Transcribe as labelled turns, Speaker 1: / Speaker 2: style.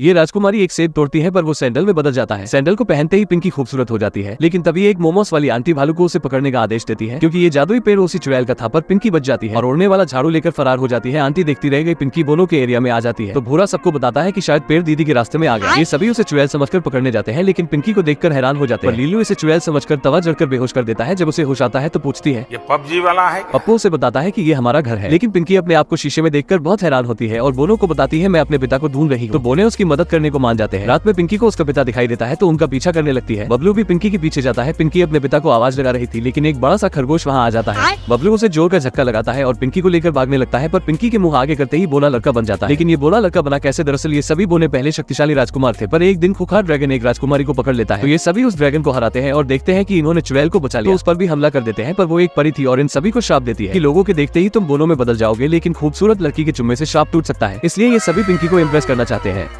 Speaker 1: ये राजकुमारी एक सेब तोड़ती है पर वो सैंडल में बदल जाता है सैंडल को पहनते ही पिंकी खूबसूरत हो जाती है लेकिन तभी एक मोमोस वाली आंटी भालू को उसे पकड़ने का आदेश देती है क्योंकि ये जादुई पेड़ उसी चुड़ैल का था पर पिंकी बच जाती है और उड़ने वाला झाड़ू लेकर फरार हो जाती है आंटी देखती रह गई पिंकी बोनो के एरिया में आ जाती है तो भूरा सबको बताता है की शायद पेड़ दीदी के रास्ते में आ गया ये सभी उसे चुड़ैल समझ कर पकड़ने जाते हैं लेकिन पिंकी को देखकर हैरान हो जाते हैं लीलू इसे चुड़ैल समझ कर तवा जड़कर बेहोश कर देता है जब उसे होश आता है तो पूछती है पब्जी पबजी वाला है पप्पू उसे बताता है की ये हमारा घर है लेकिन पिंकी अपने आप को शीशे में देखकर बहुत हैरान होती है और बोनो को बताती है मैं अपने पिता को ढूंढ रही हूँ तो बोने उसकी उसकी मदद करने को मान जाते हैं रात में पिंकी को उसका पिता दिखाई देता है तो उनका पीछा करने लगती है बबलू भी पिंकी के पीछे जाता है पिंकी अपने पिता को आवाज लगा रही थी लेकिन एक बड़ा सा खरगोश वहाँ आ जाता है बबलू उसे जोर का झक्का लगाता है और पिंकी को लेकर भागने लगता है पर पिंकी के मुंह आगे करते ही बोला लड़का बन जाता है लेकिन ये बोला लड़का बना कैसे दरअसल ये सभी बोने पहले शक्तिशाली राजकुमार थे पर एक दिन खुखार ड्रैगन एक राजकुमारी को पकड़ लेता है तो ये सभी उस ड्रैगन को हराते हैं और देखते हैं की इन्होंने चुवेल को बचा लिया तो उस पर भी हमला कर देते हैं पर वो एक परी थी और इन सभी को श्राप देती है की लोगों के देखते ही तुम बोनों में बदल जाओगे लेकिन खूबसूरत लड़की के चुम्बे से श्राप टूट सकता है इसलिए ये सभी पिंकी को इम्प्रेस करना चाहते हैं